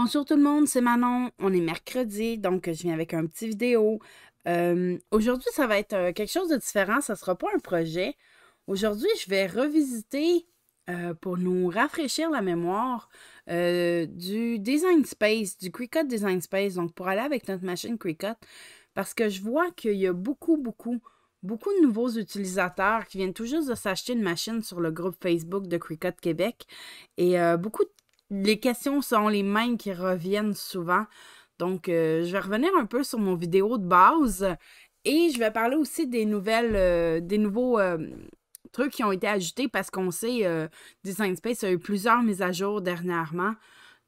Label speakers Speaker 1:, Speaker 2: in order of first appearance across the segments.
Speaker 1: Bonjour tout le monde, c'est Manon. On est mercredi, donc je viens avec un petit vidéo. Euh, aujourd'hui, ça va être euh, quelque chose de différent. Ça ne sera pas un projet. Aujourd'hui, je vais revisiter euh, pour nous rafraîchir la mémoire du Design Space, du Cricut Design Space, donc pour aller avec notre machine Cricut, parce que je vois qu'il y a beaucoup, beaucoup, beaucoup de nouveaux utilisateurs qui viennent tout juste de s'acheter une machine sur le groupe Facebook de Cricut Québec et beaucoup de les questions sont les mêmes qui reviennent souvent. Donc, euh, je vais revenir un peu sur mon vidéo de base et je vais parler aussi des nouvelles, euh, des nouveaux euh, trucs qui ont été ajoutés parce qu'on sait, Design Space a eu plusieurs mises à jour dernièrement.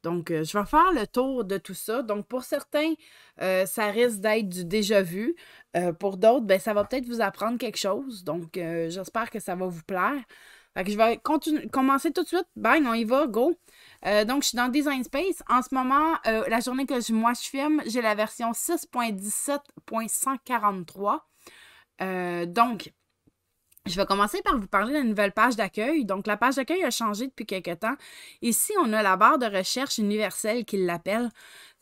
Speaker 1: Donc, je vais faire le tour de tout ça. Donc, pour certains, ça risque d'être du déjà vu. pour d'autres, ben, ça va peut-être vous apprendre quelque chose. Donc, j'espère que ça va vous plaire. Fait je vais commencer tout de suite. Bang, on y va, go. Euh, donc, je suis dans Design Space. En ce moment, euh, la journée que moi je filme, j'ai la version 6.17.143. Euh, donc, je vais commencer par vous parler de la nouvelle page d'accueil. Donc, la page d'accueil a changé depuis quelques temps. Ici, on a la barre de recherche universelle qui l'appelle.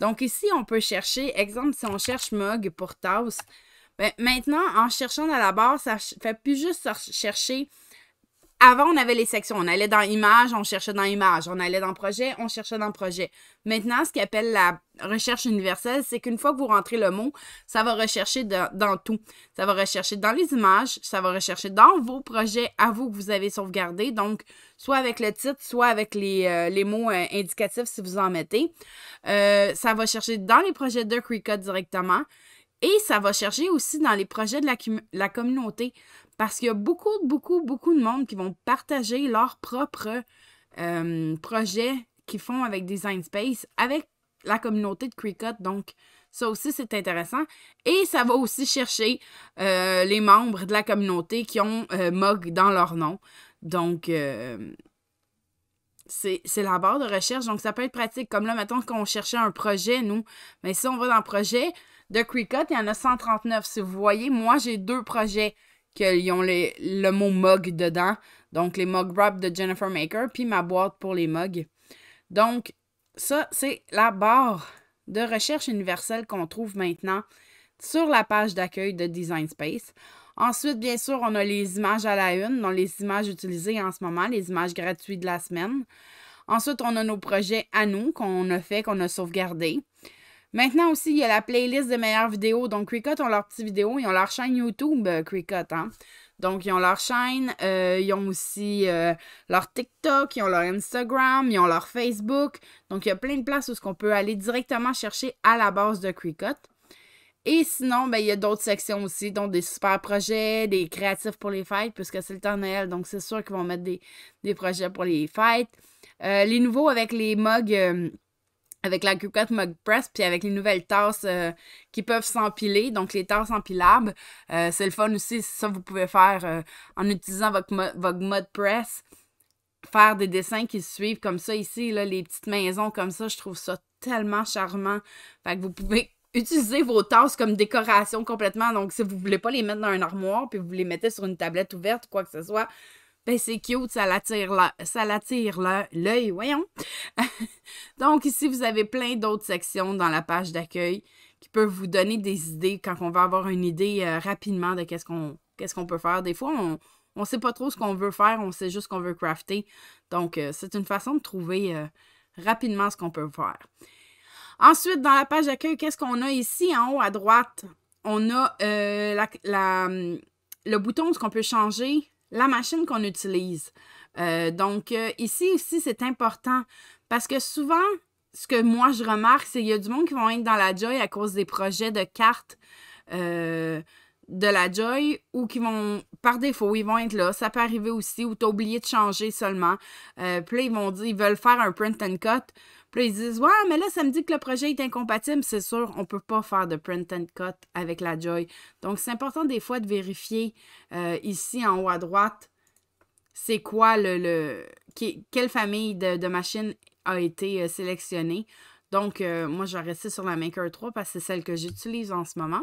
Speaker 1: Donc, ici, on peut chercher, exemple, si on cherche mug pour Taos. ben, maintenant, en cherchant dans la barre, ça ne fait plus juste chercher avant, on avait les sections. On allait dans images, on cherchait dans images. On allait dans projet, on cherchait dans projet. Maintenant, ce appelle la recherche universelle, c'est qu'une fois que vous rentrez le mot, ça va rechercher dans tout. Ça va rechercher dans les images, ça va rechercher dans vos projets à vous que vous avez sauvegardés. Donc, soit avec le titre, soit avec les, euh, mots euh, indicatifs si vous en mettez. Euh, ça va chercher dans les projets de Cricut directement. Et ça va chercher aussi dans les projets de la communauté. Parce qu'il y a beaucoup, beaucoup, beaucoup de monde qui vont partager leurs propres euh, projets qu'ils font avec Design Space, avec la communauté de Cricut. Donc, ça aussi, c'est intéressant. Et ça va aussi chercher euh, les membres de la communauté qui ont euh, Mug dans leur nom. Donc, c'est la barre de recherche. Donc, ça peut être pratique. Comme là, mettons qu'on cherchait un projet, nous. Mais si on va dans projet de Cricut, il y en a 139. Si vous voyez, moi, j'ai deux projets qu'ils ont le mot mug dedans. Donc, les mug wraps de Jennifer Maker, puis ma boîte pour les mugs. Donc, ça, c'est la barre de recherche universelle qu'on trouve maintenant sur la page d'accueil de Design Space. Ensuite, bien sûr, on a les images à la une, donc les images utilisées en ce moment, les images gratuites de la semaine. Ensuite, on a nos projets à nous qu'on a fait, qu'on a sauvegardés. Maintenant aussi, il y a la playlist des meilleures vidéos. Donc, Cricut ont leur petite vidéo. Ils ont leur chaîne YouTube, euh, Cricut. Hein? Donc, ils ont leur chaîne. Euh, ils ont aussi euh, leur TikTok. Ils ont leur Instagram. Ils ont leur Facebook. Donc, il y a plein de places où ce qu'on peut aller directement chercher à la base de Cricut. Et sinon, ben, il y a d'autres sections aussi, dont des super projets, des créatifs pour les fêtes, puisque c'est le temps de Noël. Donc, c'est sûr qu'ils vont mettre des, des, projets pour les fêtes. Euh, les nouveaux avec les mugs avec la Cocotte Mug Press, puis avec les nouvelles tasses euh, qui peuvent s'empiler, donc les tasses empilables. Euh, c'est le fun aussi, ça vous pouvez faire euh, en utilisant votre, Mug press, faire des dessins qui suivent comme ça ici, là, les petites maisons comme ça, je trouve ça tellement charmant. Fait que vous pouvez utiliser vos tasses comme décoration complètement, donc si vous voulez pas les mettre dans un armoire, puis vous les mettez sur une tablette ouverte, quoi que ce soit, ben, c'est cute, ça l'attire l'œil, voyons. Donc ici, vous avez plein d'autres sections dans la page d'accueil qui peuvent vous donner des idées quand on veut avoir une idée euh, rapidement de qu'est-ce qu'on peut faire. Des fois, on ne sait pas trop ce qu'on veut faire, on sait juste ce qu'on veut crafter. Donc, euh, c'est une façon de trouver euh, rapidement ce qu'on peut faire. Ensuite, dans la page d'accueil, qu'est-ce qu'on a ici en haut à droite? On a le bouton Ce qu'on peut changer la machine qu'on utilise. Euh, donc, euh, ici aussi, c'est important parce que souvent, ce que moi je remarque, c'est qu'il y a du monde qui vont être dans la Joy à cause des projets de cartes euh, de la Joy ou qui vont, par défaut, ils vont être là. Ça peut arriver aussi, ou t'as oublié de changer seulement. puis là, ils vont dire, ils veulent faire un print and cut. Puis là, ils disent Ouais, mais là, ça me dit que le projet est incompatible. C'est sûr, on ne peut pas faire de print and cut avec la Joy. Donc, c'est important des fois de vérifier euh, ici en haut à droite c'est quoi le. quelle famille de, machines a été euh, sélectionnée. Donc, euh, moi, je vais rester sur la Maker 3 parce que c'est celle que j'utilise en ce moment.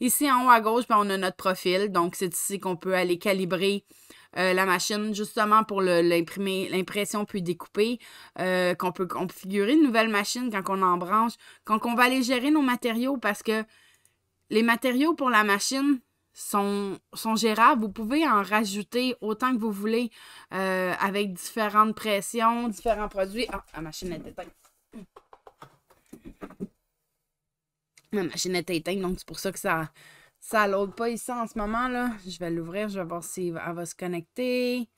Speaker 1: Ici, en haut à gauche, ben, on a notre profil. Donc, c'est ici qu'on peut aller calibrer euh, la machine justement pour l'imprimer, l'impression puis découper, euh, qu'on peut configurer une nouvelle machine quand on en branche, quand on va aller gérer nos matériaux parce que les matériaux pour la machine sont, sont gérables. Vous pouvez en rajouter autant que vous voulez euh, avec différentes pressions, différents produits. Ah, la machine est éteinte. La machine est éteinte, donc c'est pour ça que ça, ça load pas ici en ce moment, là. Je vais l'ouvrir, je vais voir si elle va se connecter.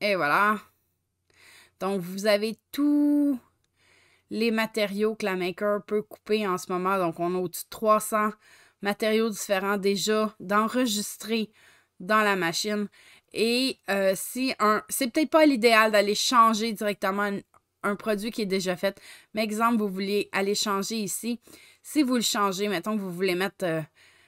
Speaker 1: Et voilà. Donc, vous avez tous les matériaux que la maker peut couper en ce moment. Donc, on a au-dessus de 300 matériaux différents déjà d'enregistrer dans la machine. Et euh, si un, c'est peut-être pas l'idéal d'aller changer directement un produit qui est déjà fait. Mais exemple, vous voulez aller changer ici. Si vous le changez, mettons que vous voulez mettre euh,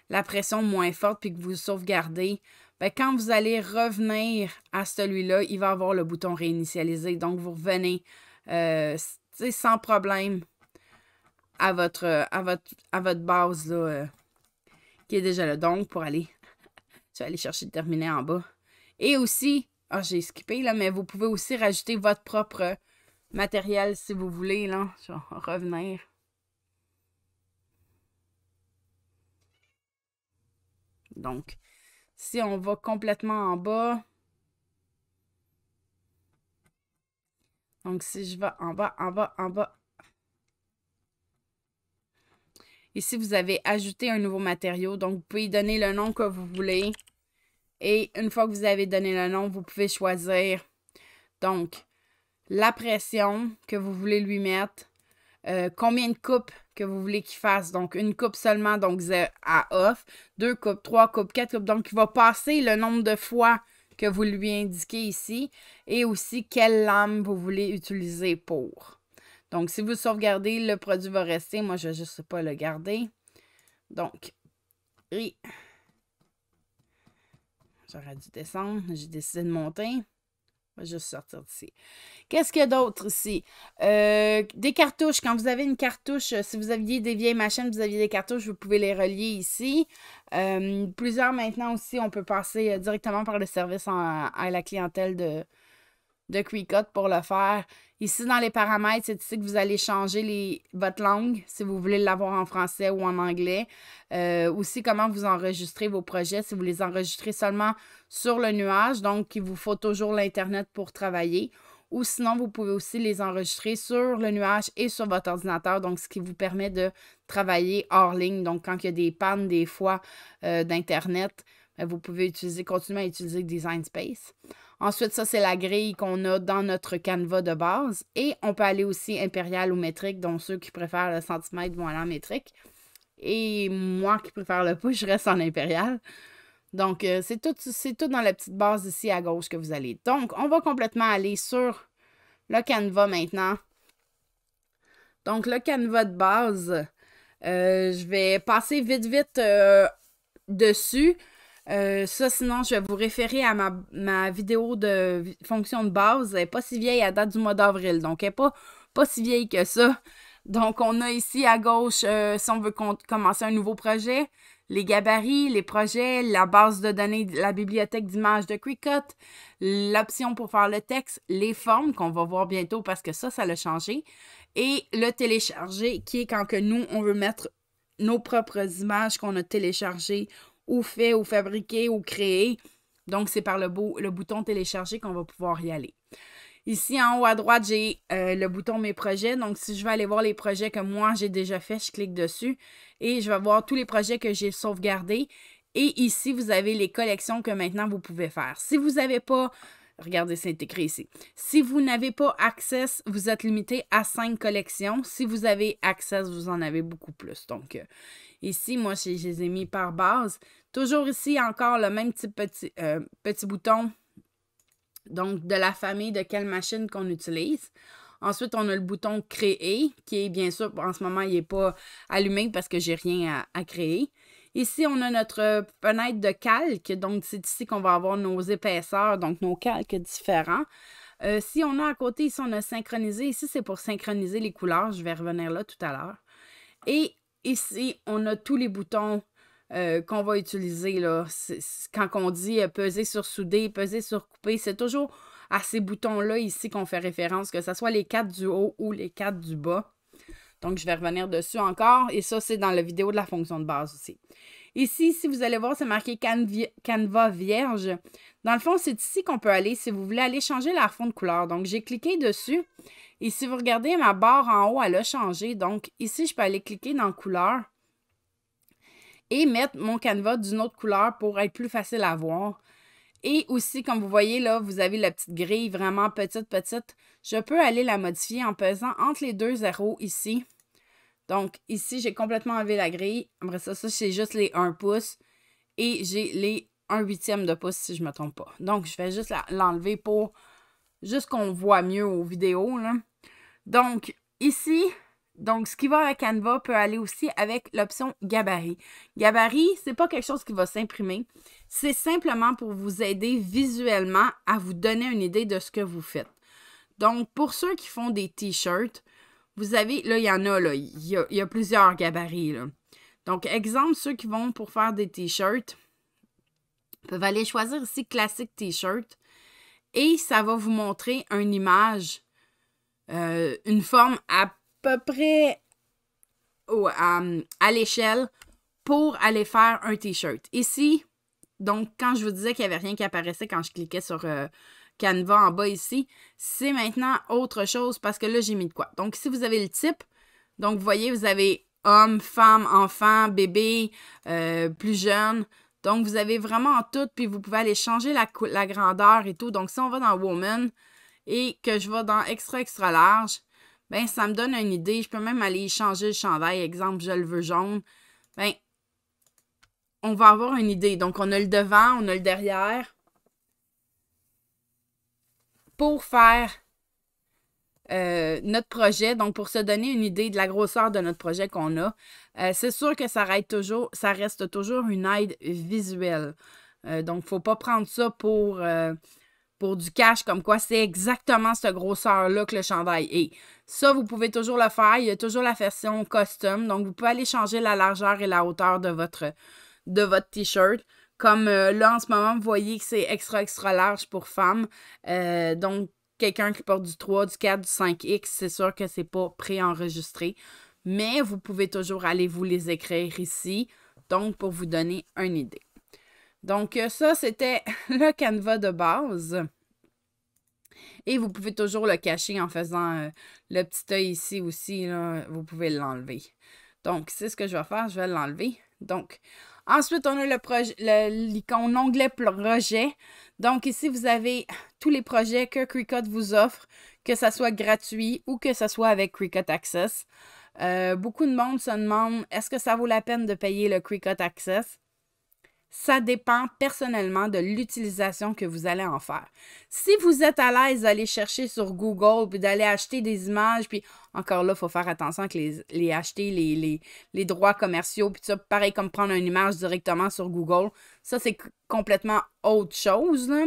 Speaker 1: la pression moins forte puis que vous sauvegardez, ben, quand vous allez revenir à celui-là, il va avoir le bouton réinitialiser. Donc, vous revenez euh, sans problème à votre, à votre, à votre base euh, qui est déjà là. Donc, pour aller, je vais aller chercher le terminé en bas. Et aussi, ah, j'ai skippé là, mais vous pouvez aussi rajouter votre propre matériel, si vous voulez, là. Je vais revenir. Donc, si on va complètement en bas. Donc, si je vais en bas, en bas, en bas. Ici, vous avez ajouté un nouveau matériau. Donc, vous pouvez y donner le nom que vous voulez. Et une fois que vous avez donné le nom, vous pouvez choisir. Donc, la pression que vous voulez lui mettre, euh, combien de coupes que vous voulez qu'il fasse. Donc, une coupe seulement, donc à off, deux coupes, trois coupes, quatre coupes. Donc, il va passer le nombre de fois que vous lui indiquez ici et aussi quelle lame vous voulez utiliser pour. Donc, si vous sauvegardez, le produit va rester. Moi, je ne sais pas le garder. Donc, J'aurais dû descendre. J'ai décidé de monter. Je juste sortir d'ici. Qu'est-ce qu'il y a d'autre ici? Euh, des cartouches. Quand vous avez une cartouche, euh, si vous aviez des vieilles machines, vous aviez des cartouches, vous pouvez les relier ici. Euh, plusieurs maintenant aussi, on peut passer directement par le service à la clientèle de, de Cricut pour le faire. Ici, dans les paramètres, c'est ici que vous allez changer les, votre langue, si vous voulez l'avoir en français ou en anglais. Euh, aussi, comment vous enregistrez vos projets, si vous les enregistrez seulement sur le nuage, donc il vous faut toujours l'Internet pour travailler. Ou sinon, vous pouvez aussi les enregistrer sur le nuage et sur votre ordinateur, donc ce qui vous permet de travailler hors ligne. Donc, quand il y a des pannes, des fois, euh, d'Internet, ben, vous pouvez utiliser, continuer à utiliser Design Space. Ensuite, ça, c'est la grille qu'on a dans notre canevas de base. Et on peut aller aussi impérial ou métrique, dont ceux qui préfèrent le centimètre vont aller en métrique. Et moi qui préfère le pouce, je reste en impérial. Donc, euh, c'est tout, dans la petite base ici à gauche que vous allez. Donc, on va complètement aller sur le canevas maintenant. Donc, le canevas de base, euh, je vais passer vite, vite euh, dessus. Euh, ça, sinon, je vais vous référer à ma, vidéo de fonction de base. Elle n'est pas si vieille à date du mois d'avril, donc elle n'est pas, pas si vieille que ça. Donc, on a ici à gauche, euh, si on veut commencer un nouveau projet, les gabarits, les projets, la base de données, la bibliothèque d'images de Cricut, l'option pour faire le texte, les formes qu'on va voir bientôt parce que ça, ça l'a changé, et le télécharger qui est quand que nous, on veut mettre nos propres images qu'on a téléchargées ou fait ou fabriqué ou créé. Donc, c'est par le, beau, le bouton télécharger qu'on va pouvoir y aller. Ici, en haut à droite, j'ai euh, le bouton Mes projets. Donc, si je veux aller voir les projets que moi, j'ai déjà fait je clique dessus et je vais voir tous les projets que j'ai sauvegardés. Et ici, vous avez les collections que maintenant, vous pouvez faire. Si vous n'avez pas, regardez, c'est écrit ici. Si vous n'avez pas accès, vous êtes limité à cinq collections. Si vous avez accès, vous en avez beaucoup plus. Donc, euh, ici, moi, je les ai mis par base. Toujours ici, encore le même type petit, euh, petit bouton, donc de la famille de quelle machine qu'on utilise. Ensuite, on a le bouton Créer, qui est bien sûr, en ce moment, il n'est pas allumé parce que j'ai rien à, créer. Ici, on a notre fenêtre de calque, donc c'est ici qu'on va avoir nos épaisseurs, donc nos calques différents. Euh, si on a à côté, ici, on a synchronisé. Ici, c'est pour synchroniser les couleurs. Je vais revenir là tout à l'heure. Et ici, on a tous les boutons euh, qu'on va utiliser. Là. quand on dit euh, peser sur souder, peser sur couper, c'est toujours à ces boutons-là ici qu'on fait référence, que ce soit les quatre du haut ou les quatre du bas. Donc, je vais revenir dessus encore. Et ça, c'est dans la vidéo de la fonction de base aussi. Ici, si vous allez voir, c'est marqué Canva vierge. Dans le fond, c'est ici qu'on peut aller si vous voulez aller changer la fond de couleur. Donc, j'ai cliqué dessus. Et si vous regardez, ma barre en haut, elle a changé. Donc, ici, je peux aller cliquer dans couleur et mettre mon canevas d'une autre couleur pour être plus facile à voir. Et aussi, comme vous voyez là, vous avez la petite grille vraiment petite, petite. Je peux aller la modifier en pesant entre les deux zéros ici. Donc ici, j'ai complètement enlevé la grille. Après ça, ça c'est juste les 1 pouce. Et j'ai les 1 huitième de pouce si je ne me trompe pas. Donc je vais juste l'enlever pour juste qu'on voit mieux aux vidéos. Donc ici, donc, ce qui va avec Canva peut aller aussi avec l'option gabarit. Gabarit, c'est pas quelque chose qui va s'imprimer. C'est simplement pour vous aider visuellement à vous donner une idée de ce que vous faites. Donc, pour ceux qui font des t-shirts, vous avez, là, il y en a, là, il y, a, plusieurs gabarits, là. Donc, exemple, ceux qui vont pour faire des t-shirts peuvent aller choisir ici classique t-shirt et ça va vous montrer une image, euh, une forme à peu près euh, à l'échelle pour aller faire un t-shirt. Ici, donc quand je vous disais qu'il n'y avait rien qui apparaissait quand je cliquais sur euh, Canva en bas ici, c'est maintenant autre chose parce que là j'ai mis de quoi. Donc si vous avez le type, donc vous voyez, vous avez homme, femme, enfant, bébé, euh, plus jeune. Donc vous avez vraiment tout, puis vous pouvez aller changer la, la grandeur et tout. Donc si on va dans Woman et que je vais dans Extra Extra Large, ben ça me donne une idée. Je peux même aller changer le chandail. Exemple, je le veux jaune. Ben, on va avoir une idée. Donc, on a le devant, on a le derrière. Pour faire euh, notre projet, donc pour se donner une idée de la grosseur de notre projet qu'on a, euh, c'est sûr que ça reste, toujours, ça reste toujours une aide visuelle. Euh, donc, il ne faut pas prendre ça pour pour du cash, comme quoi c'est exactement cette grosseur-là que le chandail est. Ça, vous pouvez toujours le faire. Il y a toujours la version custom. Donc, vous pouvez aller changer la largeur et la hauteur de votre, de votre T-shirt. Comme euh, là, en ce moment, vous voyez que c'est extra, extra large pour femmes. Euh, donc, quelqu'un qui porte du 3, du 4, du 5X, c'est sûr que c'est pas préenregistré. Mais vous pouvez toujours aller vous les écrire ici. Donc, pour vous donner une idée. Donc, euh, ça, c'était le canevas de base. Et vous pouvez toujours le cacher en faisant euh, le petit œil ici aussi. vous pouvez l'enlever. Donc, c'est ce que je vais faire. Je vais l'enlever. Donc, ensuite, on a l'icône onglet projet. Donc, ici, vous avez tous les projets que Cricut vous offre, que ce soit gratuit ou que ce soit avec Cricut Access. Euh, beaucoup de monde se demande est-ce que ça vaut la peine de payer le Cricut Access ça dépend personnellement de l'utilisation que vous allez en faire. Si vous êtes à l'aise d'aller chercher sur Google, puis d'aller acheter des images, puis encore là, il faut faire attention avec les, acheter, les, droits commerciaux, puis ça, pareil comme prendre une image directement sur Google, ça c'est complètement autre chose. Là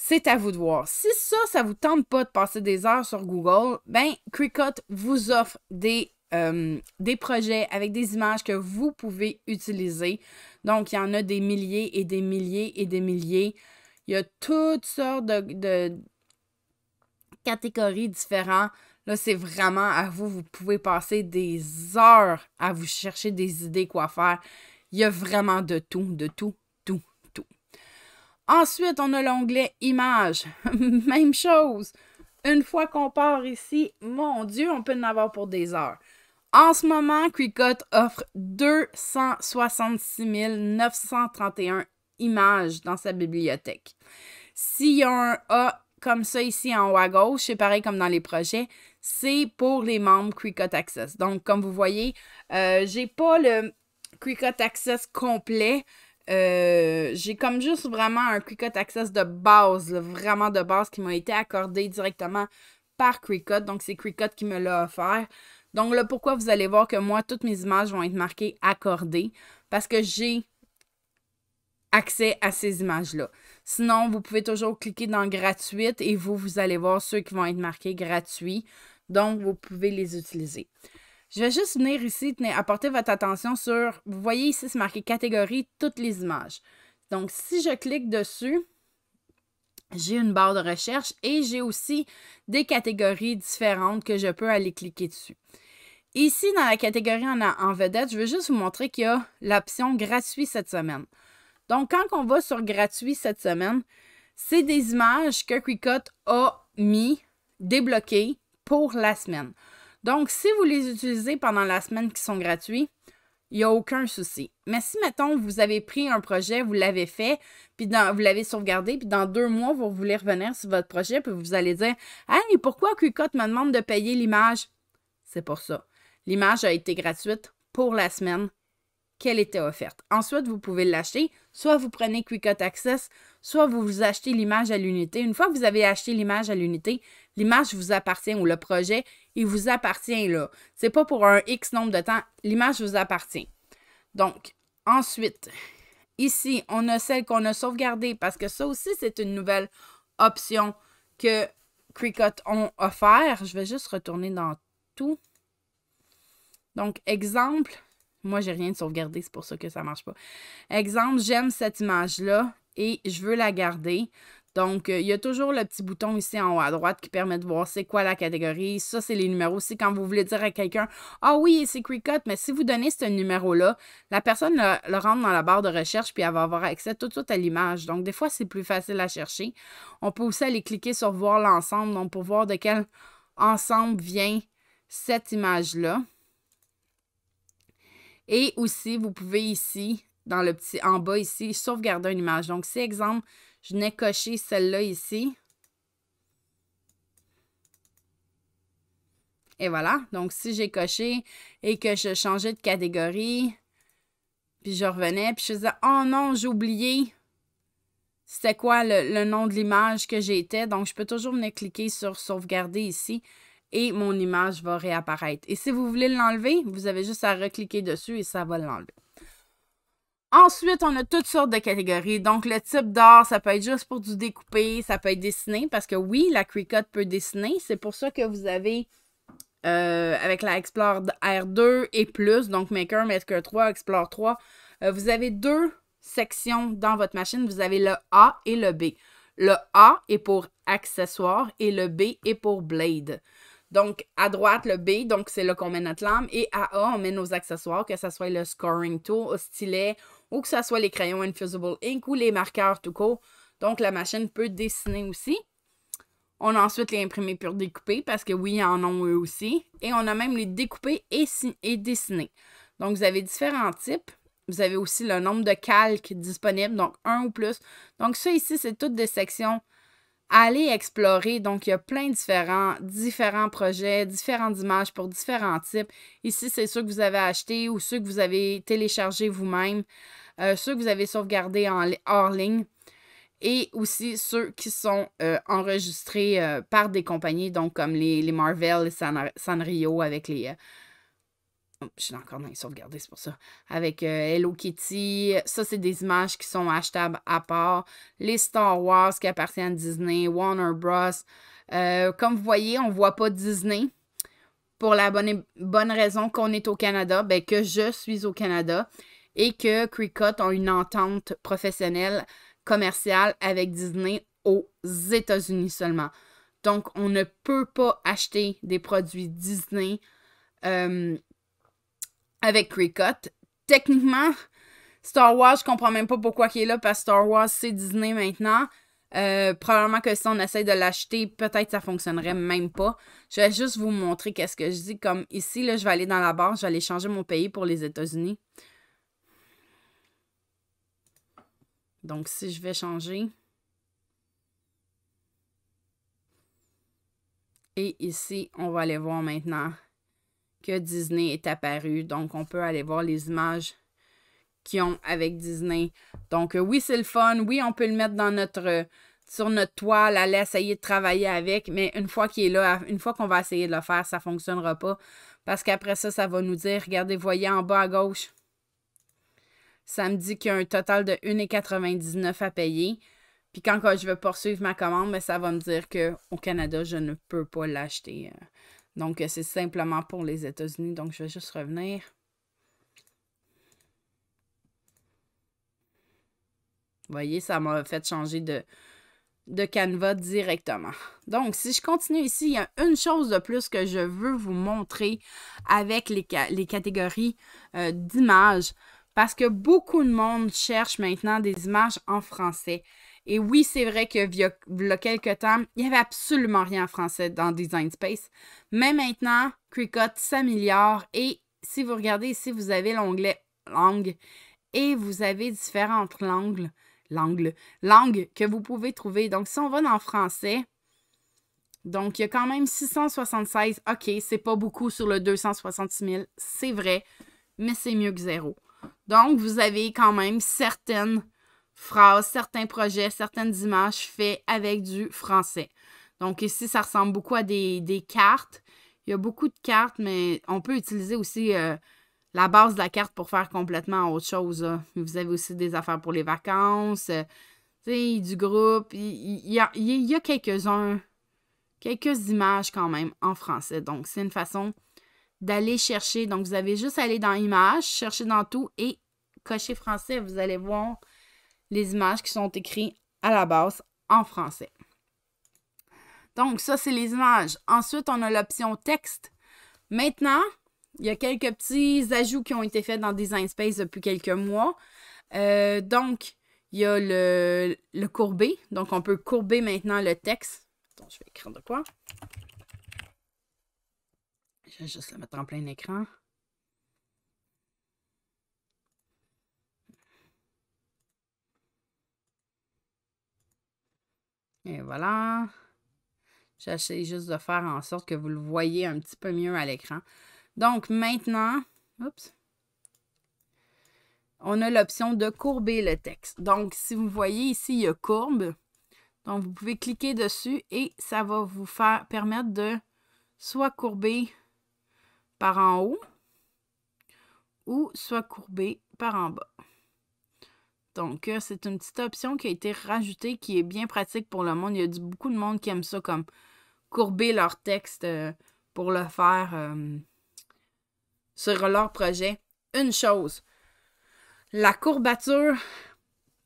Speaker 1: c'est à vous de voir. Si ça, ça vous tente pas de passer des heures sur Google, ben Cricut vous offre des euh, des projets avec des images que vous pouvez utiliser. Donc, il y en a des milliers et des milliers et des milliers. Il y a toutes sortes de, de catégories différentes. Là, c'est vraiment à vous. Vous pouvez passer des heures à vous chercher des idées quoi faire. Il y a vraiment de tout, de tout, tout, tout. Ensuite, on a l'onglet Images. Même chose. Une fois qu'on part ici, mon Dieu, on peut en avoir pour des heures. En ce moment, Cricut offre 266 931 images dans sa bibliothèque. S'il y a un A comme ça ici en haut à gauche, c'est pareil comme dans les projets, c'est pour les membres Cricut Access. Donc, comme vous voyez, je euh, j'ai pas le Cricut Access complet. Euh, j'ai comme juste vraiment un Cricut Access de base, vraiment de base, qui m'a été accordé directement par Cricut. Donc, c'est Cricut qui me l'a offert. Donc là, pourquoi vous allez voir que moi, toutes mes images vont être marquées accordées parce que j'ai accès à ces images-là. Sinon, vous pouvez toujours cliquer dans gratuite et vous, vous allez voir ceux qui vont être marqués gratuits. Donc, vous pouvez les utiliser. Je vais juste venir ici, apporter votre attention sur, vous voyez ici, c'est marqué catégorie, toutes les images. Donc, si je clique dessus, j'ai une barre de recherche et j'ai aussi des catégories différentes que je peux aller cliquer dessus. Ici, dans la catégorie en, vedette, je veux juste vous montrer qu'il y a l'option gratuit cette semaine. Donc, quand on va sur gratuit cette semaine, c'est des images que Cricut a mis, débloquées pour la semaine. Donc, si vous les utilisez pendant la semaine qui sont gratuits, il n'y a aucun souci. Mais si, mettons, vous avez pris un projet, vous l'avez fait, puis vous l'avez sauvegardé, puis dans deux mois, vous voulez revenir sur votre projet, puis vous allez dire Hey, pourquoi QuickCut me demande de payer l'image C'est pour ça. L'image a été gratuite pour la semaine qu'elle était offerte. Ensuite, vous pouvez l'acheter. Soit vous prenez QuickCut Access, soit vous, vous achetez l'image à l'unité. Une fois que vous avez acheté l'image à l'unité, l'image vous appartient ou le projet, il vous appartient là. C'est pas pour un X nombre de temps, l'image vous appartient. Donc, ensuite, ici, on a celle qu'on a sauvegardée parce que ça aussi, c'est une nouvelle option que QuickCut ont offert. Je vais juste retourner dans tout. Donc, exemple, moi, j'ai rien de sauvegardé, c'est pour ça que ça marche pas. Exemple, j'aime cette image-là et je veux la garder. Donc, euh, il y a toujours le petit bouton ici en haut à droite qui permet de voir c'est quoi la catégorie. Ça, c'est les numéros. C'est quand vous voulez dire à quelqu'un « Ah oui, c'est Cricut, mais si vous donnez ce numéro-là, la personne le, rentre dans la barre de recherche puis elle va avoir accès tout de suite à l'image. Donc, des fois, c'est plus facile à chercher. On peut aussi aller cliquer sur « Voir l'ensemble » donc pour voir de quel ensemble vient cette image-là. Et aussi, vous pouvez ici, dans le petit en bas ici, sauvegarder une image. Donc, si exemple, je n'ai coché celle-là ici. Et voilà. Donc, si j'ai coché et que je changeais de catégorie, puis je revenais, puis je disais « Oh non, j'ai oublié! » C'était quoi le, le nom de l'image que j'étais? Donc, je peux toujours venir cliquer sur « Sauvegarder » ici et mon image va réapparaître. Et si vous voulez l'enlever, vous avez juste à recliquer dessus et ça va l'enlever. Ensuite, on a toutes sortes de catégories. Donc, le type d'art, ça peut être juste pour du découpé, ça peut être dessiné, parce que oui, la Cricut peut dessiner. C'est pour ça que vous avez, euh, avec la Explore R2 et plus, donc Maker, Maker 3, Explore 3, euh, vous avez deux sections dans votre machine. Vous avez le A et le B. Le A est pour accessoires et le B est pour blade. Donc, à droite, le B, donc c'est là qu'on met notre lame. Et à A, on met nos accessoires, que ce soit le scoring tool, au stylet, ou que ce soit les crayons Infusible Ink ou les marqueurs tout court. Donc, la machine peut dessiner aussi. On a ensuite les imprimés pour découper, parce que oui, ils en ont eux aussi. Et on a même les découpés et, et dessinés. Donc, vous avez différents types. Vous avez aussi le nombre de calques disponibles, donc un ou plus. Donc, ça ici, c'est toutes des sections Allez explorer. Donc, il y a plein de différents, différents projets, différentes images pour différents types. Ici, c'est ceux que vous avez achetés ou ceux que vous avez téléchargés vous-même, euh, ceux que vous avez sauvegardés en, hors ligne et aussi ceux qui sont euh, enregistrés euh, par des compagnies, donc comme les, Marvel, les Sanrio avec les, Oh, je suis encore dans les sauvegardés, c'est pour ça. Avec euh, Hello Kitty. Ça, c'est des images qui sont achetables à part. Les Star Wars qui appartiennent à Disney, Warner Bros. Euh, comme vous voyez, on ne voit pas Disney pour la bonne, raison qu'on est au Canada, ben que je suis au Canada et que Cricut ont une entente professionnelle commerciale avec Disney aux États-Unis seulement. Donc, on ne peut pas acheter des produits Disney euh, avec Cricut. Techniquement, Star Wars, je comprends même pas pourquoi il est là parce que Star Wars, c'est Disney maintenant. Euh, probablement que si on essaie de l'acheter, peut-être ça fonctionnerait même pas. Je vais juste vous montrer qu'est-ce que je dis. Comme ici, là, je vais aller dans la barre, je vais aller changer mon pays pour les États-Unis. Donc, si je vais changer. Et ici, on va aller voir maintenant que Disney est apparu. Donc, on peut aller voir les images qu'ils ont avec Disney. Donc, euh, oui, c'est le fun. Oui, on peut le mettre dans notre, euh, sur notre toile, aller essayer de travailler avec. Mais une fois qu'il est là, une fois qu'on va essayer de le faire, ça ne fonctionnera pas. Parce qu'après ça, ça va nous dire, regardez, voyez en bas à gauche, ça me dit qu'il y a un total de 1,99 à payer. Puis quand, je veux poursuivre ma commande, mais ben, ça va me dire qu'au Canada, je ne peux pas l'acheter. Euh, donc, euh, c'est simplement pour les États-Unis. Donc, je vais juste revenir. Vous voyez, ça m'a fait changer de, de directement. Donc, si je continue ici, il y a une chose de plus que je veux vous montrer avec les, catégories euh, d'images parce que beaucoup de monde cherche maintenant des images en français. Et oui, c'est vrai que y a quelques temps, il n'y avait absolument rien en français dans Design Space. Mais maintenant, Cricut s'améliore et si vous regardez ici, vous avez l'onglet langue et vous avez différentes langues, langues, langues que vous pouvez trouver. Donc, si on va dans français, donc il y a quand même 676. OK, c'est pas beaucoup sur le 260 000, c'est vrai, mais c'est mieux que zéro. Donc, vous avez quand même certaines phrases, certains projets, certaines images faites avec du français. Donc ici, ça ressemble beaucoup à des, cartes. Il y a beaucoup de cartes, mais on peut utiliser aussi euh, la base de la carte pour faire complètement autre chose. Vous avez aussi des affaires pour les vacances, euh, du groupe. Il, y a, il y a quelques-uns, quelques images quand même en français. Donc, c'est une façon d'aller chercher. Donc, vous avez juste à aller dans Images, chercher dans tout et cocher français. Vous allez voir les images qui sont écrites à la base en français. Donc, ça, c'est les images. Ensuite, on a l'option texte. Maintenant, il y a quelques petits ajouts qui ont été faits dans Design Space depuis quelques mois. Euh, donc, il y a le, le courbé. Donc, on peut courber maintenant le texte. Attends, je vais écrire de quoi. Je vais juste le mettre en plein écran. Et voilà. J'essaie juste de faire en sorte que vous le voyez un petit peu mieux à l'écran. Donc maintenant, on a l'option de courber le texte. Donc si vous voyez ici, il y a courbe. Donc vous pouvez cliquer dessus et ça va vous faire permettre de soit courber par en haut ou soit courber par en bas. Donc, euh, c'est une petite option qui a été rajoutée, qui est bien pratique pour le monde. Il y a beaucoup de monde qui aime ça, comme courber leur texte euh, pour le faire euh, sur leur projet. Une chose, la courbature,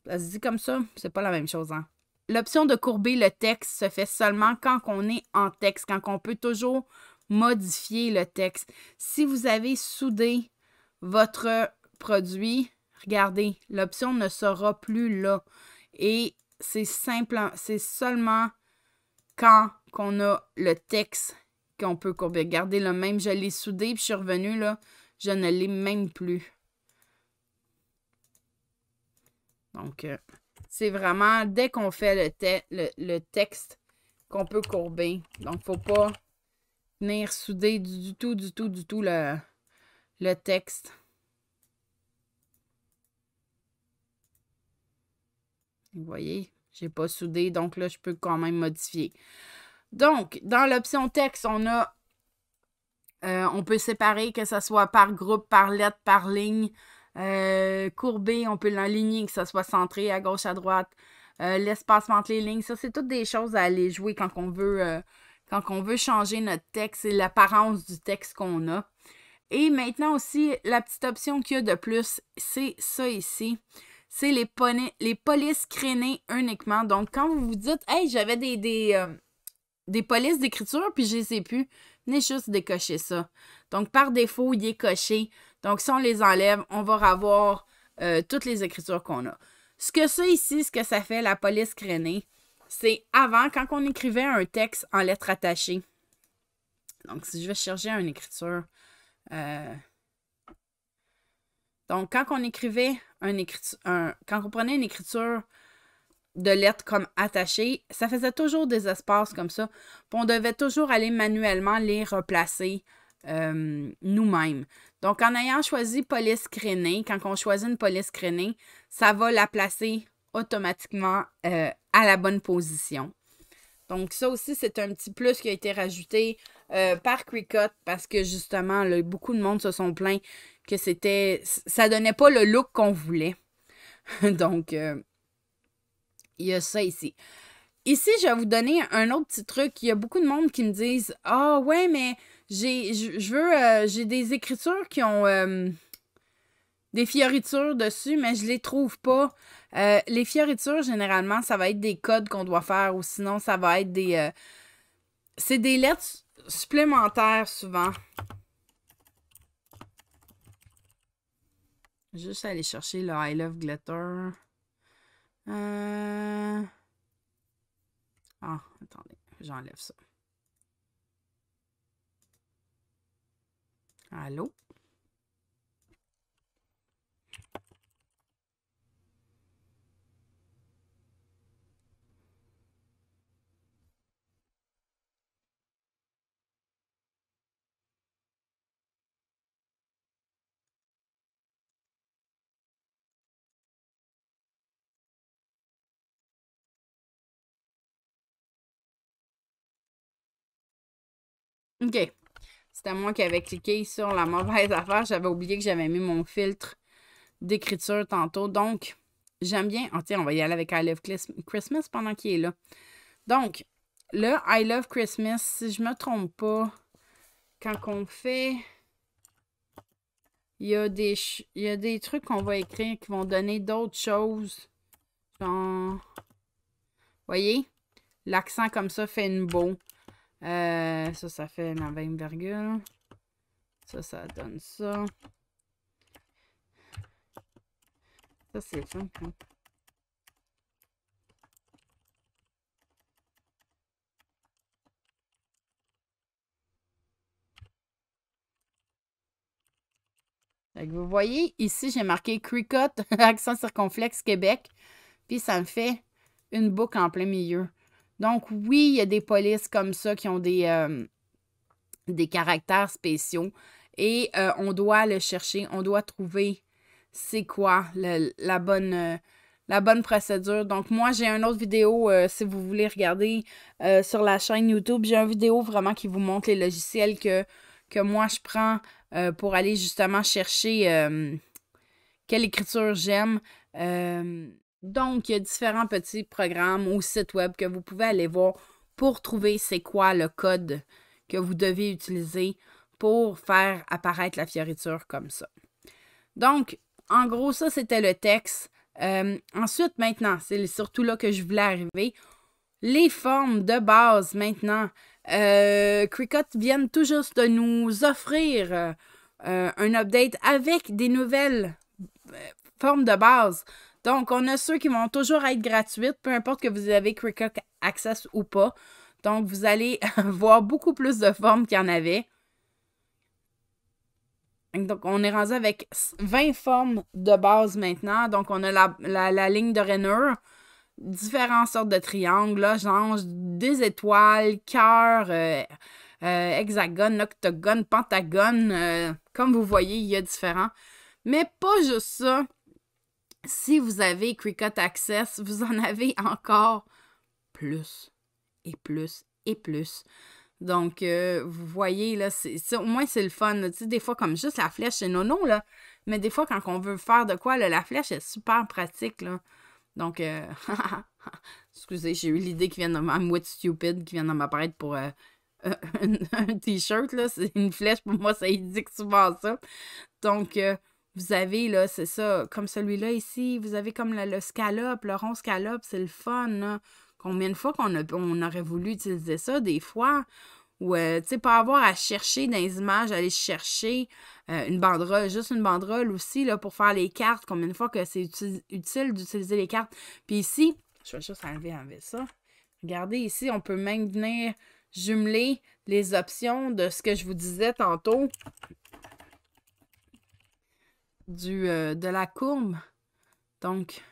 Speaker 1: ça se dit comme ça, c'est pas la même chose. Hein? L'option de courber le texte se fait seulement quand on est en texte, quand on peut toujours modifier le texte. Si vous avez soudé votre produit, Regardez, l'option ne sera plus là. Et c'est simple, c'est seulement quand qu'on a le texte qu'on peut courber. Regardez, le même, je l'ai soudé, puis je suis revenue, là, je ne l'ai même plus. Donc, euh, c'est vraiment dès qu'on fait le, texte qu'on peut courber. Donc, il ne faut pas venir souder du, tout, du tout, du tout le texte. Vous voyez, je n'ai pas soudé, donc là, je peux quand même modifier. Donc, dans l'option texte, on a... Euh, on peut séparer, que ce soit par groupe, par lettre, par ligne. Euh, courbé, on peut l'aligner, que ce soit centré à gauche, à droite. Euh, L'espacement entre les lignes, ça, c'est toutes des choses à aller jouer quand veut, euh, quand on veut changer notre texte et l'apparence du texte qu'on a. Et maintenant aussi, la petite option qu'il y a de plus, c'est ça ici c'est les, les polices crénées uniquement. Donc, quand vous vous dites, hey, j'avais des, des, euh, des polices d'écriture, puis je les ai plus, venez juste décocher ça. Donc, par défaut, il est coché. Donc, si on les enlève, on va avoir euh, toutes les écritures qu'on a. Ce que ça ici, ce que ça fait, la police crénée, c'est avant, quand on écrivait un texte en lettres attachées. Donc, si je vais chercher une écriture, euh, donc, quand on écrivait un, quand on prenait une écriture de lettres comme attachée », ça faisait toujours des espaces comme ça. Puis on devait toujours aller manuellement les replacer euh, nous-mêmes. Donc, en ayant choisi police crénée, quand on choisit une police crénée, ça va la placer automatiquement euh, à la bonne position. Donc, ça aussi, c'est un petit plus qui a été rajouté euh, par Cricut parce que justement, beaucoup de monde se sont plaints que c'était. ça donnait pas le look qu'on voulait. Donc, euh, il y a ça ici. Ici, je vais vous donner un autre petit truc. Il y a beaucoup de monde qui me disent Ah ouais, mais j'ai je veux euh, j'ai des écritures qui ont des fioritures dessus, mais je les trouve pas. les fioritures, généralement, ça va être des codes qu'on doit faire ou sinon ça va être des. c'est des lettres Supplémentaire souvent. Juste aller chercher le I Love Glitter. Euh, ah, attendez, j'enlève ça. Allô? OK. C'était moi qui avait cliqué sur la mauvaise affaire. J'avais oublié que j'avais mis mon filtre d'écriture tantôt. Donc, j'aime bien. Ah, tiens, on va y aller avec I Love Christmas pendant qu'il est là. Donc, le I Love Christmas, si je me trompe pas, quand on fait. Il y, a des a des trucs qu'on va écrire qui vont donner d'autres choses. Genre. Voyez? L'accent comme ça fait une beau. Euh, ça, ça fait la même virgule. Ça, ça donne ça. Ça, c'est fun. Hein. vous voyez, ici, j'ai marqué Cricut, accent circonflexe Québec. Puis ça me fait une boucle en plein milieu. Donc, oui, il y a des polices comme ça qui ont des, euh, des caractères spéciaux et euh, on doit le chercher, on doit trouver c'est quoi la, bonne, euh, la bonne procédure. Donc, moi, j'ai une autre vidéo, si vous voulez regarder sur la chaîne YouTube, j'ai une vidéo vraiment qui vous montre les logiciels que, que moi je prends pour aller justement chercher quelle écriture j'aime. Donc, il y a différents petits programmes ou sites web que vous pouvez aller voir pour trouver c'est quoi le code que vous devez utiliser pour faire apparaître la fioriture comme ça. Donc, en gros, ça, c'était le texte. Euh, ensuite, maintenant, c'est surtout là que je voulais arriver. Les formes de base, maintenant. Euh, Cricut viennent tout juste de nous offrir euh, un update avec des nouvelles formes de base. Donc, on a ceux qui vont toujours être gratuites, peu importe que vous avez Cricut Access ou pas. Donc, vous allez voir beaucoup plus de formes qu'il y en avait. Donc, on est rendu avec 20 formes de base maintenant. Donc, on a la, ligne de rainure, différentes sortes de triangles, genre des étoiles, cœur, euh, euh, hexagone, octogone, pentagone. Euh, comme vous voyez, il y a différents. Mais pas juste ça si vous avez Cricut Access, vous en avez encore plus et plus et plus. Donc, euh, vous voyez, là, c'est, au moins c'est le fun. Tu sais, des fois, comme juste la flèche, c'est nono, là. Mais des fois, quand on veut faire de quoi, la flèche est super pratique, là. Donc, euh, excusez, j'ai eu l'idée qui vient de ma mouette stupide qui vient de m'apparaître pour euh, un, t-shirt, là. C'est une flèche, pour moi, ça indique souvent ça. Donc, vous avez, là, c'est ça, comme celui-là ici, vous avez comme le, scalope, le rond scalope, c'est le fun, là. Combien de fois qu'on aurait voulu utiliser ça, des fois, ou, euh, tu sais, pas avoir à chercher dans les images, aller chercher euh, une banderole, juste une banderole aussi, là, pour faire les cartes, combien de fois que c'est utile d'utiliser les cartes. Puis ici, je vais juste enlever, enlever ça. Regardez ici, on peut même venir jumeler les options de ce que je vous disais tantôt du, euh, de la courbe. Donc,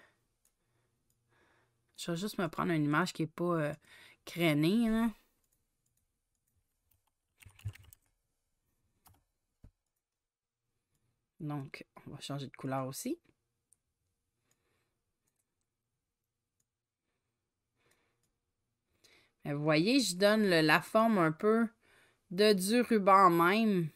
Speaker 1: je vais juste me prendre une image qui n'est pas euh, crénée. Donc, on va changer de couleur aussi. vous voyez, je donne la forme un peu de du ruban même.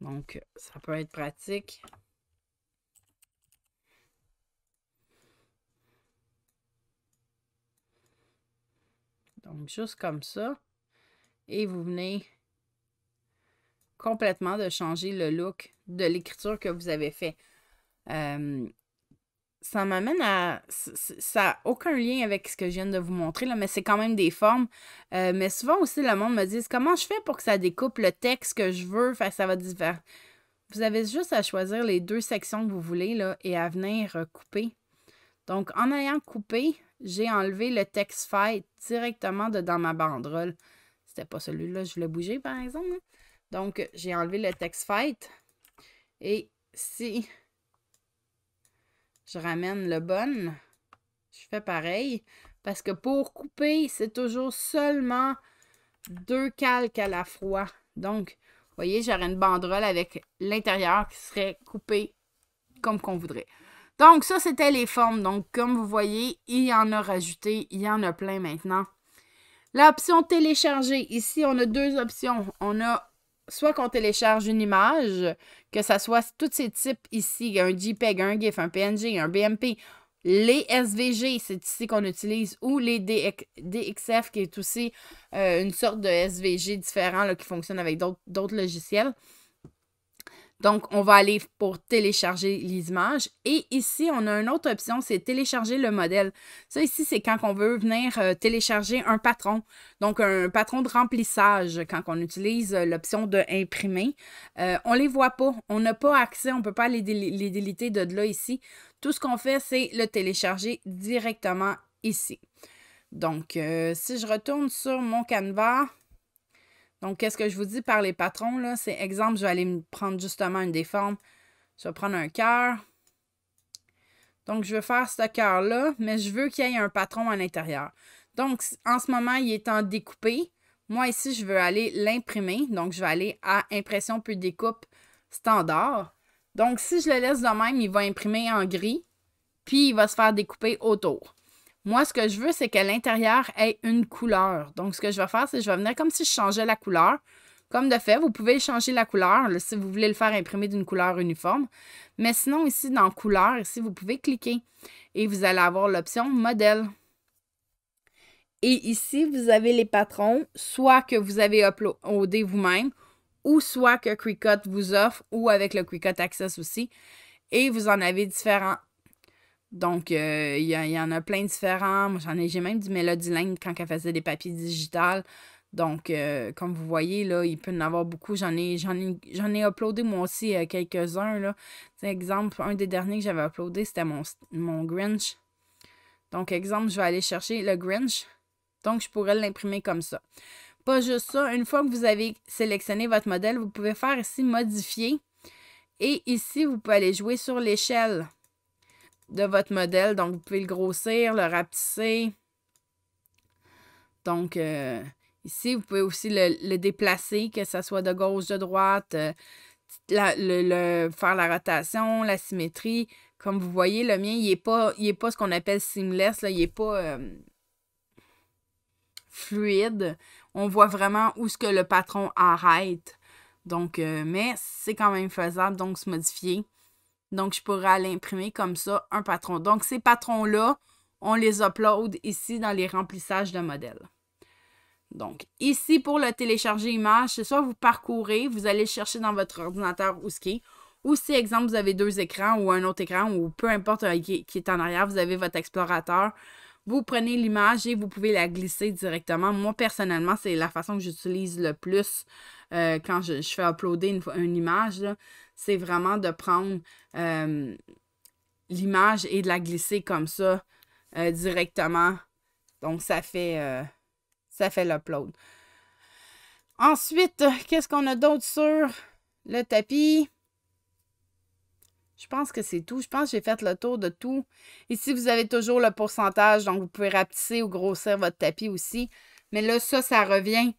Speaker 1: Donc, ça peut être pratique. Donc, juste comme ça. Et vous venez complètement de changer le look de l'écriture que vous avez fait. Euh, ça m'amène à. Ça n'a aucun lien avec ce que je viens de vous montrer, là, mais c'est quand même des formes. Euh, mais souvent aussi, le monde me dit comment je fais pour que ça découpe le texte que je veux. faire ça va différent. Vous avez juste à choisir les deux sections que vous voulez là, et à venir euh, couper. Donc, en ayant coupé, j'ai enlevé le texte Fight » directement de dans ma banderole. C'était pas celui-là, je voulais bouger par exemple. Donc, j'ai enlevé le texte Fight ». Et si je ramène le bon. Je fais pareil. Parce que pour couper, c'est toujours seulement deux calques à la fois. Donc, vous voyez, j'aurais une banderole avec l'intérieur qui serait coupé comme qu'on voudrait. Donc, ça, c'était les formes. Donc, comme vous voyez, il y en a rajouté. Il y en a plein maintenant. L'option télécharger. Ici, on a deux options. On a soit qu'on télécharge une image, que ça soit tous ces types ici, un JPEG, un GIF, un PNG, un BMP, les SVG, c'est ici qu'on utilise, ou les DXF, qui est aussi euh, une sorte de SVG différent qui fonctionne avec d'autres logiciels. Donc, on va aller pour télécharger les images. Et ici, on a une autre option, c'est télécharger le modèle. Ça, ici, c'est quand on veut venir euh, télécharger un patron. Donc, un patron de remplissage, quand on utilise euh, l'option de imprimer. Euh, on ne les voit pas. On n'a pas accès. On ne peut pas les, les déliter de, là ici. Tout ce qu'on fait, c'est le télécharger directement ici. Donc, si je retourne sur mon canevas, donc, qu'est-ce que je vous dis par les patrons, là? C'est exemple, je vais aller me prendre justement une des formes. Je vais prendre un cœur. Donc, je veux faire ce cœur-là, mais je veux qu'il y ait un patron à l'intérieur. Donc, en ce moment, il est en découpé. Moi, ici, je veux aller l'imprimer. Donc, je vais aller à impression puis découpe standard. Donc, si je le laisse de même, il va imprimer en gris, puis il va se faire découper autour. Moi, ce que je veux, c'est que l'intérieur ait une couleur. Donc, ce que je vais faire, c'est que je vais venir comme si je changeais la couleur. Comme de fait, vous pouvez changer la couleur si vous voulez le faire imprimer d'une couleur uniforme. Mais sinon, ici, dans couleur, ici, vous pouvez cliquer et vous allez avoir l'option modèle. Et ici, vous avez les patrons, soit que vous avez uploadé vous-même, ou soit que Cricut vous offre, ou avec le Cricut Access aussi. Et vous en avez différents donc, euh, il y, en a plein différents. Moi, j'en ai, j'ai même du Melodylingue quand elle faisait des papiers digitales. Donc, euh, comme vous voyez, là, il peut en avoir beaucoup. J'en ai, j'en ai, j'en ai uploadé moi aussi euh, quelques-uns. Là. exemple, un des derniers que j'avais uploadé, c'était mon, mon Grinch. Donc, exemple, je vais aller chercher le Grinch. Donc, je pourrais l'imprimer comme ça. Pas juste ça, une fois que vous avez sélectionné votre modèle, vous pouvez faire ici modifier. Et ici, vous pouvez aller jouer sur l'échelle de votre modèle. Donc, vous pouvez le grossir, le rapetisser. Donc, euh, ici, vous pouvez aussi le, déplacer, que ce soit de gauche, de droite, euh, le, faire la rotation, la symétrie. Comme vous voyez, le mien, il n'est pas, est pas ce qu'on appelle seamless, il n'est pas euh, fluide. On voit vraiment où ce que le patron arrête. Donc, mais c'est quand même faisable, donc se modifier. Donc, je pourrais l'imprimer comme ça, un patron. Donc, ces patrons-là, on les upload ici dans les remplissages de modèles. Donc, ici, pour le télécharger image, c'est soit vous parcourez, vous allez chercher dans votre ordinateur ou ce qui est, ou si, exemple, vous avez deux écrans ou un autre écran ou peu importe euh, qui, est en arrière, vous avez votre explorateur, vous prenez l'image et vous pouvez la glisser directement. Moi, personnellement, c'est la façon que j'utilise le plus euh, quand je, fais uploader une, image. C'est vraiment de prendre euh, l'image et de la glisser comme ça euh, directement. Donc, ça fait, ça fait l'upload. Ensuite, qu'est-ce qu'on a d'autre sur le tapis? Je pense que c'est tout. Je pense que j'ai fait le tour de tout. Ici, vous avez toujours le pourcentage, donc vous pouvez rapetisser ou grossir votre tapis aussi. Mais là, ça, ça revient.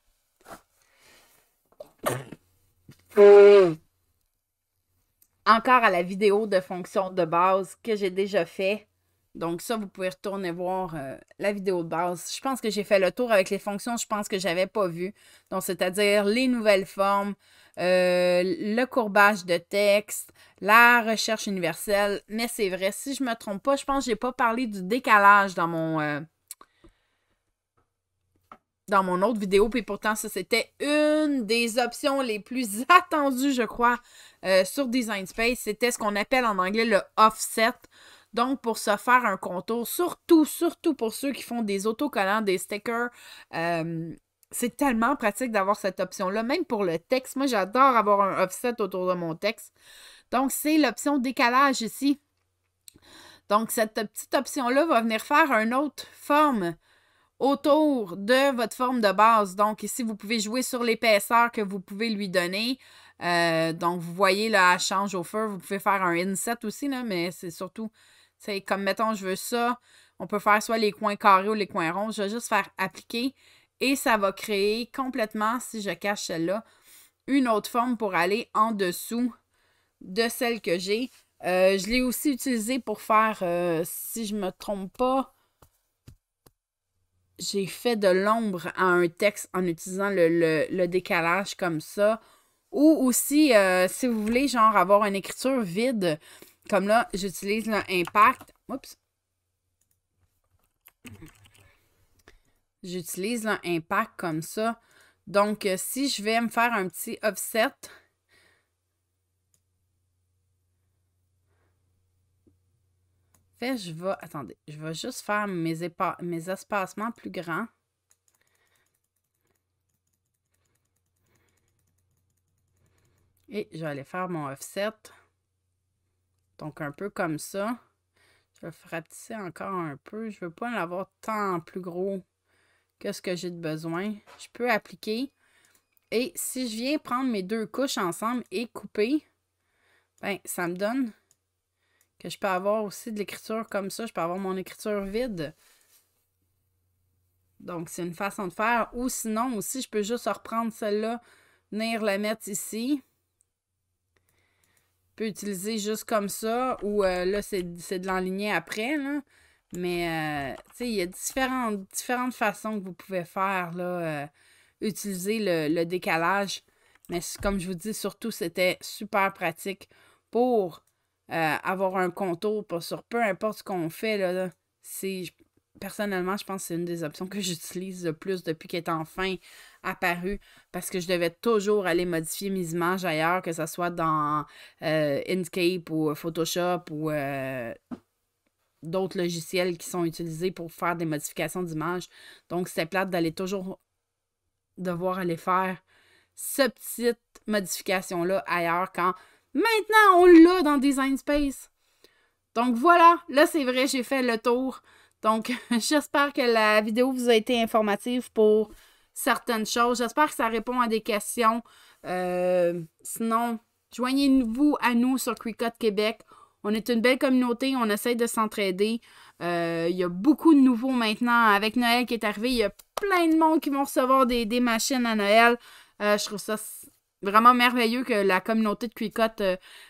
Speaker 1: Encore à la vidéo de fonction de base que j'ai déjà fait. Donc ça, vous pouvez retourner voir euh, la vidéo de base. Je pense que j'ai fait le tour avec les fonctions, je pense que je n'avais pas vu. Donc, c'est-à-dire les nouvelles formes, euh, le courbage de texte, la recherche universelle. Mais c'est vrai, si je ne me trompe pas, je pense que je n'ai pas parlé du décalage dans mon... Euh, dans mon autre vidéo, puis pourtant, ça, c'était une des options les plus attendues, je crois, sur Design Space. C'était ce qu'on appelle en anglais le offset. Donc, pour se faire un contour, surtout, surtout pour ceux qui font des autocollants, des stickers, euh, c'est tellement pratique d'avoir cette option-là, même pour le texte. Moi, j'adore avoir un offset autour de mon texte. Donc, c'est l'option décalage ici. Donc, cette petite option-là va venir faire une autre forme autour de votre forme de base. Donc, ici, vous pouvez jouer sur l'épaisseur que vous pouvez lui donner. Euh, donc, vous voyez, là, elle change au fur. Vous pouvez faire un inset aussi, mais c'est surtout comme mettons, je veux ça, on peut faire soit les coins carrés ou les coins ronds. Je vais juste faire appliquer et ça va créer complètement, si je cache celle-là, une autre forme pour aller en dessous de celle que j'ai. Euh, je l'ai aussi utilisé pour faire, euh, si je me trompe pas, j'ai fait de l'ombre à un texte en utilisant le, décalage comme ça. Ou aussi, euh, si vous voulez, genre, avoir une écriture vide, comme là, j'utilise l'impact. Oups. J'utilise l'impact comme ça. Donc, euh, si je vais me faire un petit offset, fait, je vais... Attendez, je vais juste faire mes, mes espacements plus grands. Et je vais aller faire mon offset. Donc, un peu comme ça. Je vais frapper encore un peu. Je ne veux pas l'avoir tant plus gros que ce que j'ai de besoin. Je peux appliquer. Et si je viens prendre mes deux couches ensemble et couper, ben, ça me donne que je peux avoir aussi de l'écriture comme ça. Je peux avoir mon écriture vide. Donc, c'est une façon de faire. Ou sinon, aussi, je peux juste reprendre celle-là, venir la mettre ici utiliser juste comme ça ou euh, là, c'est de l'enligner après. Mais, euh, il y a différentes, différentes façons que vous pouvez faire, là, euh, utiliser le, décalage. Mais comme je vous dis, surtout, c'était super pratique pour avoir un contour pour, sur peu importe ce qu'on fait. Là, c'est Personnellement, je pense que c'est une des options que j'utilise le plus depuis qu'elle est enfin apparu parce que je devais toujours aller modifier mes images ailleurs, que ce soit dans euh, Inkscape ou euh, Photoshop ou euh, d'autres logiciels qui sont utilisés pour faire des modifications d'images. Donc, c'était plate d'aller toujours devoir aller faire ce petite modification-là ailleurs quand maintenant on l'a dans Design Space. Donc voilà, là c'est vrai, j'ai fait le tour. Donc j'espère que la vidéo vous a été informative pour certaines choses. J'espère que ça répond à des questions. Euh, sinon, joignez-vous à nous sur Cricut Québec. On est une belle communauté, on essaie de s'entraider. Euh, il y a beaucoup de nouveaux maintenant. Avec Noël qui est arrivé, il y a plein de monde qui vont recevoir des, des machines à Noël. Euh, je trouve ça vraiment merveilleux que la communauté de Cricut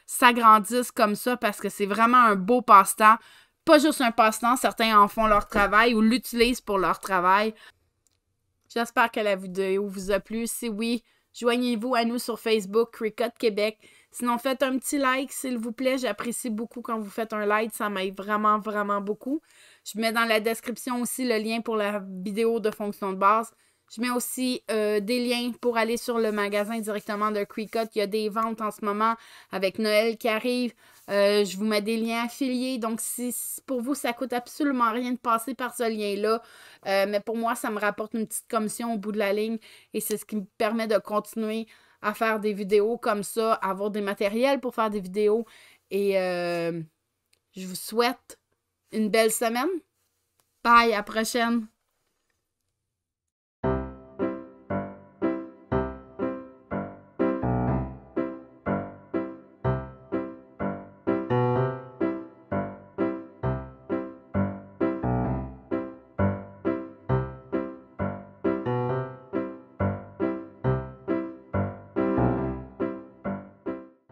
Speaker 1: s'agrandisse comme ça parce que c'est vraiment un beau passe-temps. Pas juste un passe-temps, certains en font leur travail ou l'utilisent pour leur travail. J'espère que la vidéo vous a plu. Si oui, joignez-vous à nous sur Facebook Cricut Québec. Sinon, faites un petit like, s'il vous plaît. J'apprécie beaucoup quand vous faites un like. Ça m'aide vraiment, vraiment beaucoup. Je mets dans la description aussi le lien pour la vidéo de fonction de base. Je mets aussi euh, des liens pour aller sur le magasin directement de Cricut. Il y a des ventes en ce moment avec Noël qui arrive. Euh, je vous mets des liens affiliés. Donc, si pour vous, ça coûte absolument rien de passer par ce lien-là. Euh, mais pour moi, ça me rapporte une petite commission au bout de la ligne et c'est ce qui me permet de continuer à faire des vidéos comme ça, avoir des matériels pour faire des vidéos. Et euh, je vous souhaite une belle semaine. Bye, à prochaine.